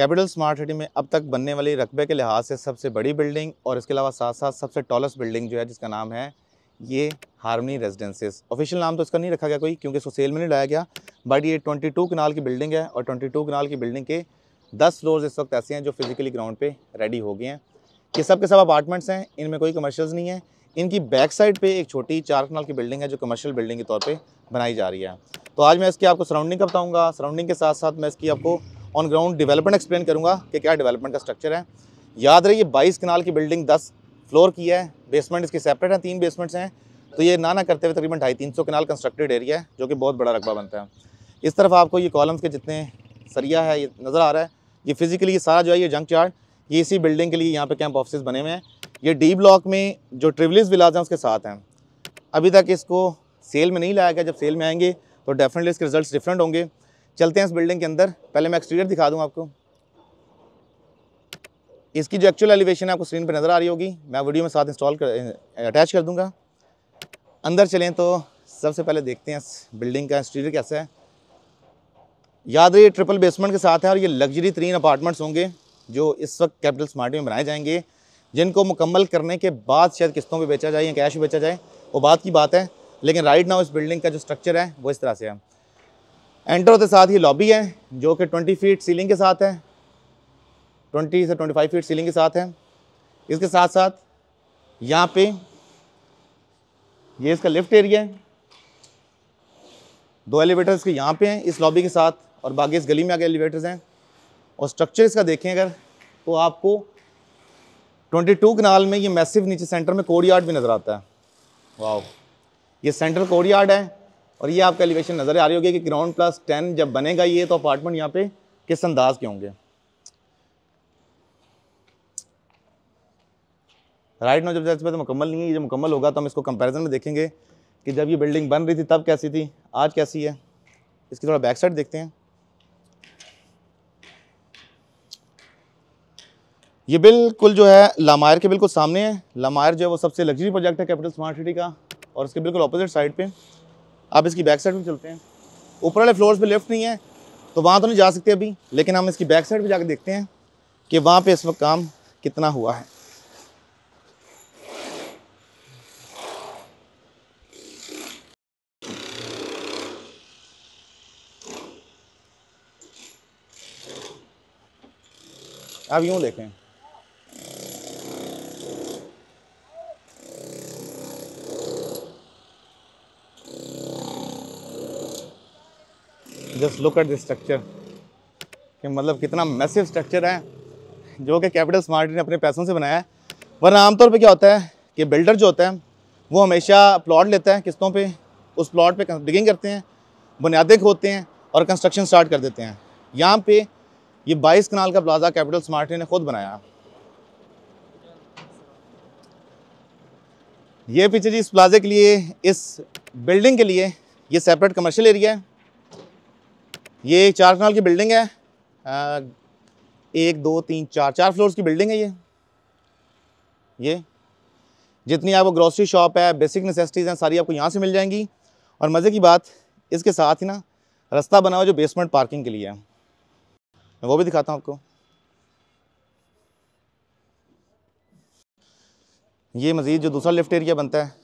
capital smart city में अब तक बनने वाली रकबे के लिहाज से सबसे बड़ी बिल्डिंग और इसके अलावा साथ साथ सबसे टॉलेस्ट बिल्डिंग जो है जिसका नाम है ये हारमनी रेजिडेंसेस ऑफिशियल नाम तो इसका नहीं रखा गया कोई क्योंकि इसको सेल में नहीं लाया गया बट ये 22 कनाल की बिल्डिंग है और 22 कनाल की बिल्डिंग के 10 फ्लोर्स इस वक्त ऐसे हैं जो फिज़िकली ग्राउंड पे रेडी हो गए हैं ये सब के सब अपार्टमेंट्स हैं इनमें कोई कमर्शियल्स नहीं है इनकी बैक साइड पर एक छोटी चार कनाल की बिल्डिंग है जो कमर्शियल बिल्डिंग के तौर पर बनाई जा रही है तो आज मैं इसकी आपको सराउंडिंग का बताऊँगा सराउंडिंग के साथ साथ मैं इसकी आपको ऑन ग्राउंड डेवलपमेंट एक्सप्लेन करूँगा कि क्या डेवलपमेंट का स्ट्रक्चर है याद रही बाईस कनाल की बिल्डिंग दस फ्लोर की है बेसमेंट इसकी सेपरेट हैं तीन बेसमेंट्स हैं तो ये ना ना करते हुए तकरीबन ढाई तीन सौ किनाल कंस्ट्रक्टेड एरिया है जो कि बहुत बड़ा रकबा बनता है इस तरफ आपको ये कॉलम्स के जितने सरिया है ये नज़र आ रहा है ये फिज़िकली ये सारा जो है ये जंक चार्ट ये इसी बिल्डिंग के लिए यहाँ पे कैंप ऑफिस बने हुए हैं ये डी ब्लॉक में जो ट्रिवलिस विलाज हैं उसके साथ हैं अभी तक इसको सेल में नहीं लाया गया जब सेल में आएंगे तो डेफिनेटली इसके रिजल्ट डिफरेंट होंगे चलते हैं इस बिल्डिंग के अंदर पहले मैं एक्सटीरियर दिखा दूँ आपको इसकी जो एक्चुअल एलिवेशन है आपको स्क्रीन पर नज़र आ रही होगी मैं वीडियो में साथ इंस्टॉल कर अटैच कर दूँगा अंदर चलें तो सबसे पहले देखते हैं इस बिल्डिंग का एक्सटीरियर कैसा है याद रही ट्रिपल बेसमेंट के साथ है और ये लग्जरी तरीन अपार्टमेंट्स होंगे जो इस वक्त कैपिटल स्मार्ट में बनाए जाएंगे जिनको मुकम्मल करने के बाद शायद किस्तों में बेचा जाए या कैश बेचा जाए वो बात की बात है लेकिन राइट नाउ इस बिल्डिंग का जो स्ट्रक्चर है वो इस तरह से है एंटर होते साथ ही लॉबी है जो कि 20 फीट सीलिंग के साथ है 20 से 25 फीट सीलिंग के साथ है इसके साथ साथ यहाँ पे ये इसका लिफ्ट एरिया है दो एलिवेटर्स के यहाँ पे हैं इस लॉबी के साथ और बाकी इस गली में आगे एलिवेटर्स हैं और स्ट्रक्चर इसका देखें अगर तो आपको 22 कनाल में ये मैसिव नीचे सेंटर में कोड भी नज़र आता है वाह ये सेंट्रल कोड यार्ड है और ये आपका एलिवेशन नज़र आ रही होगी कि ग्राउंड प्लस टेन जब बनेगा ये तो अपार्टमेंट यहाँ पे किस अंदाज के होंगे राइट नो जब जैसे पे तो मुकम्मल नहीं है जब मुकम्मल होगा तो हम इसको कंपैरिजन में देखेंगे कि जब ये बिल्डिंग बन रही थी तब कैसी थी आज कैसी है इसकी थोड़ा बैक साइड देखते हैं ये बिल्कुल जो है लामायर के बिल्कुल सामने है लामायर जो है वो सबसे लग्जरी प्रोजेक्ट है कैपिटल स्मार्ट सिटी का और उसके बिल्कुल अपोजिट साइड पर अब इसकी बैक साइड में चलते हैं ऊपर वाले फ्लोर्स पे लिफ्ट नहीं है तो वहाँ तो नहीं जा सकते अभी लेकिन हम इसकी बैक साइड पर जाकर देखते हैं कि वहाँ पर इस वक्त काम कितना हुआ है आप यूँ देखें just look at this structure कि मतलब कितना मैसिव स्ट्रक्चर है जो कि कैपिटल स्मार्ट ने अपने पैसों से बनाया है वरना आमतौर पे क्या होता है कि बिल्डर जो होता है वो हमेशा प्लॉट लेता है किस्तों पे उस प्लॉट पे डिगिंग करते हैं बुनियादें खोदते हैं और कंस्ट्रक्शन स्टार्ट कर देते हैं यहाँ पे ये 22 कनाल का प्लाजा कैपिटल स्मार्ट ने खुद बनाया ये पीछे जी इस प्लाजे के लिए इस बिल्डिंग के लिए ये सेपरेट कमर्शियल एरिया है ये चार कनाल की बिल्डिंग है एक दो तीन चार चार फ्लोर्स की बिल्डिंग है ये ये जितनी आपको ग्रॉसरी शॉप है बेसिक नेसेसिटीज़ हैं सारी आपको यहाँ से मिल जाएंगी और मज़े की बात इसके साथ ही ना रास्ता बना हुआ जो बेसमेंट पार्किंग के लिए है मैं वो भी दिखाता हूँ आपको ये मज़ीद जो दूसरा लिफ्ट एरिया बनता है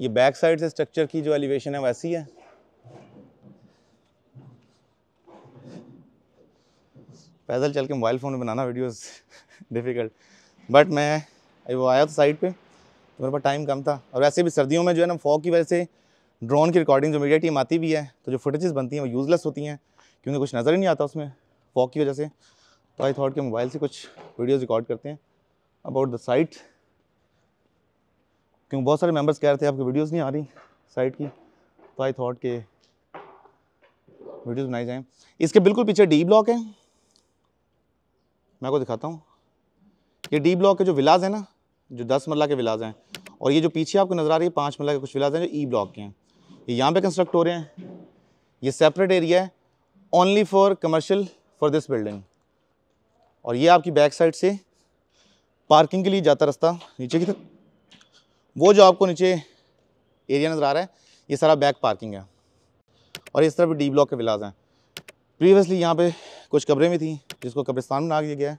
ये बैक साइड से स्ट्रक्चर की जो एलिवेशन है वैसी है पैदल चल के मोबाइल फ़ोन में बनाना वीडियोस डिफ़िकल्ट बट मैं वो आया था साइड पे तो मेरे पास टाइम कम था और वैसे भी सर्दियों में जो है ना फॉग की वजह से ड्रोन की रिकॉर्डिंग जो मीडिया टीम आती भी है तो जो फुटेजेस बनती हैं वो यूज़लेस होती हैं क्योंकि कुछ नज़र ही नहीं आता उसमें फॉग की वजह से तो आई थॉट के मोबाइल से कुछ वीडियोज़ रिकॉर्ड करते हैं अबाउट द साइट क्योंकि बहुत सारे मेम्बर्स कह रहे थे आपकी वीडियोज़ नहीं आ रही साइट की तो आई थॉट के वीडियोज़ बनाई जाएँ इसके बिल्कुल पीछे डी ब्लॉक है मैं आपको दिखाता हूँ ये डी ब्लॉक के जो विलाज हैं ना जो दस मरला के विलाज हैं और ये जो पीछे आपको नज़र आ रही है पाँच मरला के कुछ विलाज हैं जो ई e ब्लॉक के हैं ये यहाँ पे कंस्ट्रक्ट हो रहे हैं ये सेपरेट एरिया है only for commercial for this building और ये आपकी बैक साइड से पार्किंग के लिए जाता रास्ता नीचे की तरफ वो जो आपको नीचे एरिया नज़र आ रहा है ये सारा बैक पार्किंग है और इस तरफ भी डी ब्लॉक के विलाज हैं प्रीवियसली यहाँ पे कुछ कब्रें भी थी जिसको कब्रिस्तान में नाग दिया गया है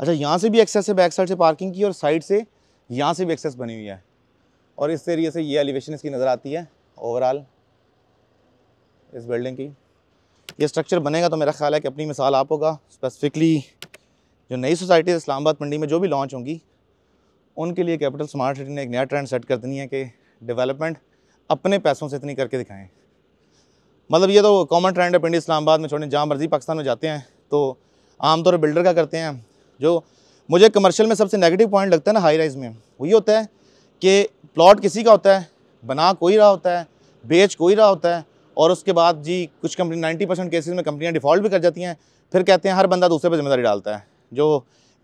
अच्छा यहाँ से भी एक्सेस है बैक साइड से पार्किंग की और साइड से यहाँ से भी एक्सेस बनी हुई है और इस एरिए से ये एलिवेशन इसकी नज़र आती है ओवरऑल इस बिल्डिंग की ये स्ट्रक्चर बनेगा तो मेरा ख्याल है कि अपनी मिसाल आप होगा स्पेसिफिकली जो नई सोसाइटी इस्लामाबाद मंडी में जो भी लॉन्च होंगी उनके लिए कैपिटल स्मार्ट सिटी ने एक नया ट्रेंड सेट कर देनी है कि डेवलपमेंट अपने पैसों से इतनी करके दिखाएं मतलब ये तो कॉमन ट्रेंड है पिंडी इस्लामाबाद में छोड़ने जहाँ मर्जी पाकिस्तान में जाते हैं तो आमतौर पर बिल्डर का करते हैं जो मुझे कमर्शियल में सबसे नेगेटिव पॉइंट लगता है ना हाई राइज़ में वो ये होता है कि प्लॉट किसी का होता है बना कोई रहा होता है बेच कोई रहा होता है और उसके बाद जी कुछ कंपनी नाइन्टी परसेंट केसेज में कंपनियाँ डिफ़ॉल्ट भी कर जाती हैं फिर कहते हैं हर बंदा दूसरे पर जिम्मेदारी डालता है जो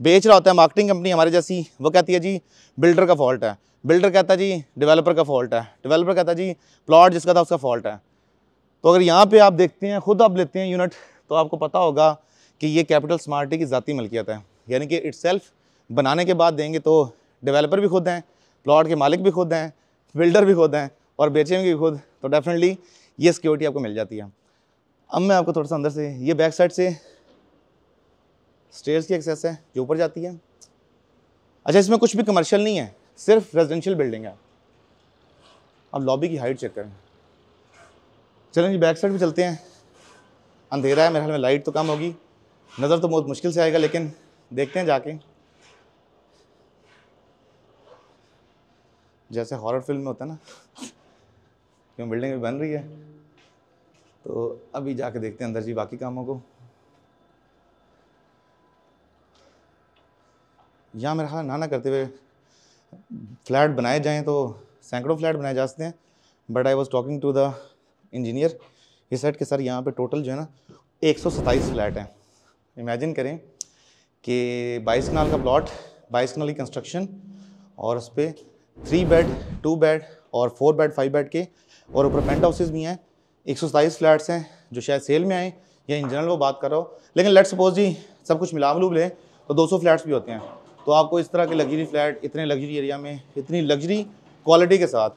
बेच रहा होता है मार्केटिंग कंपनी हमारे जैसी वो कहती है जी बिल्डर का फॉल्ट है बिल्डर कहता है जी डिवेलपर का फॉल्ट है डिवेलपर कहता है जी प्लॉट जिसका था उसका फॉल्ट है तो अगर यहाँ पे आप देखते हैं ख़ुद आप लेते हैं यूनिट तो आपको पता होगा कि ये कैपिटल स्मार्टी की ज़ाती मलकियत है यानी कि इट्सल्फ बनाने के बाद देंगे तो डेवलपर भी खुद हैं प्लाट के मालिक भी खुद हैं बिल्डर भी खुद हैं और बेचेंगे भी खुद तो डेफिनेटली ये सिक्योरिटी आपको मिल जाती है अब मैं आपको थोड़ा सा अंदर से ये बैक साइड से स्टेयर्स की एक्सेस है जो ऊपर जाती है अच्छा इसमें कुछ भी कमर्शियल नहीं है सिर्फ रेजिडेंशियल बिल्डिंग है अब लॉबी की हाइट चेक करें चलें जी बैक साइड भी चलते हैं अंधेरा है मेरे ख्याल में लाइट तो कम होगी नज़र तो बहुत मुश्किल से आएगा लेकिन देखते हैं जाके जैसे हॉरर फिल्म में होता है ना क्यों बिल्डिंग भी बन रही है तो अभी जाके देखते हैं अंदर जी बाकी कामों को यहाँ मेरा ख्याल नाना करते हुए फ्लैट बनाए जाएँ तो सैकड़ों फ्लैट बनाए जा सकते हैं but I was talking to the engineer ये सेट के सर यहाँ पे टोटल जो है ना एक फ्लैट हैं इमेजिन करें कि बाईस कनाल का प्लॉट बाईस कनाल की कंस्ट्रक्शन और उस पर थ्री बेड टू बेड और फोर बेड फाइव बेड के और ऊपर पेंट हाउसेज भी हैं एक फ्लैट्स हैं जो शायद सेल में आए या इन जनरल वो बात कर रहा हो लेकिन लेट सपोज जी सब कुछ मिला मलूब लें तो 200 फ्लैट्स भी होते हैं तो आपको इस तरह के लग्जरी फ्लैट इतने लग्जरी एरिया में इतनी लग्जरी क्वालिटी के साथ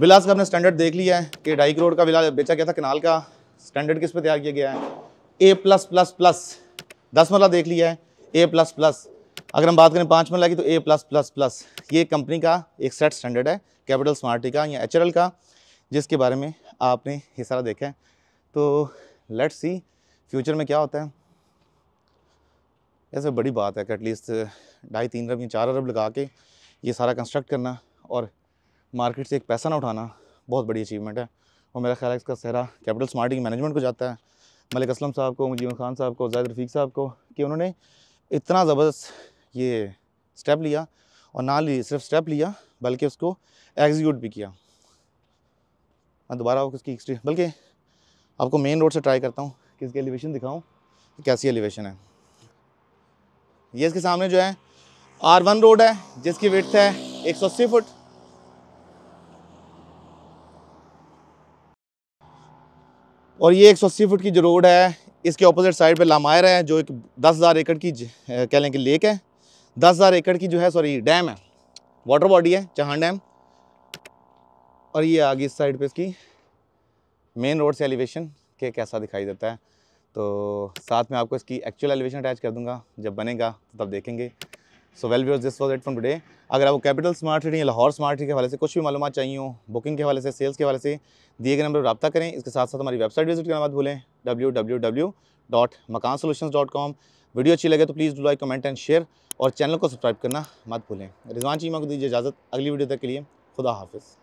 विलास का हमने स्टैंडर्ड देख लिया है कि ढाई करोड़ का विलास बेचा गया था कनाल का स्टैंडर्ड किस पर तैयार किया गया है ए प्लस प्लस प्लस दस मरला देख लिया है ए प्लस प्लस अगर हम बात करें पाँच मरला की तो ए प्लस प्लस प्लस ये कंपनी का एक सेट स्टैंडर्ड है कैपिटल स्मार्टी का या एच का जिसके बारे में आपने ये सारा देखा है तो लेट्स सी फ्यूचर में क्या होता है ऐसे बड़ी बात है कि एटलीस्ट ढाई तीन अरब या चार अरब लगा के ये सारा कंस्ट्रक्ट करना और मार्केट से एक पैसा ना उठाना बहुत बड़ी अचीवमेंट है और मेरा ख्याल है इसका सहरा कैपिटल स्मार्ट की मैनेजमेंट को जाता है मलिक असलम साहब को मुजीम खान साहब को जैद रफ़ीक साहब को कि उन्होंने इतना ज़बरदस्त ये स्टेप लिया और ना ली सिर्फ स्टेप लिया बल्कि उसको एग्जीक्यूट भी किया मैं दोबारा उसकी हिस्ट्री बल्कि आपको मेन रोड से ट्राई करता हूँ कि इसकी एलिवेशन दिखाऊँ कैसी एलिवेशन है ये इसके सामने जो है आर वन रोड है जिसकी विथ है एक सौ अस्सी फुट और ये एक सौ अस्सी फुट की जो रोड है इसके अपोजिट साइड पे लामायर है जो एक दस हज़ार एकड़ की कह लें कि लेक है दस हज़ार एकड़ की जो है सॉरी डैम है वाटर बॉडी है चहान डैम और ये आगे इस साइड पे इसकी मेन रोड से एलिवेशन के कैसा दिखाई देता है तो साथ में आपको इसकी एक्चुअल एलिवेशन अटैच कर दूँगा जब बनेगा तो तब देखेंगे so well viewers this was it from today अगर आपको कैपिटल स्मार्ट ट्रेडिंग या लाहौर स्मार्ट के हवाले से कुछ भी मालूम चाहिए हो बुकिंग के हवाले से सेल्स के हवाले से दिए गए नंबर पर रब्ता करें इसके साथ साथ हमारी वेबसाइट विजिट करना मत भूलें W W W dot Makaan dot com video अच्छी लगे तो please do like comment and share और चैनल को सब्सक्राइब करना मत भूलें रिजवान चीमा को दीजिए इजाज़त अगली वीडियो तक के लिए खुदा हाफिज़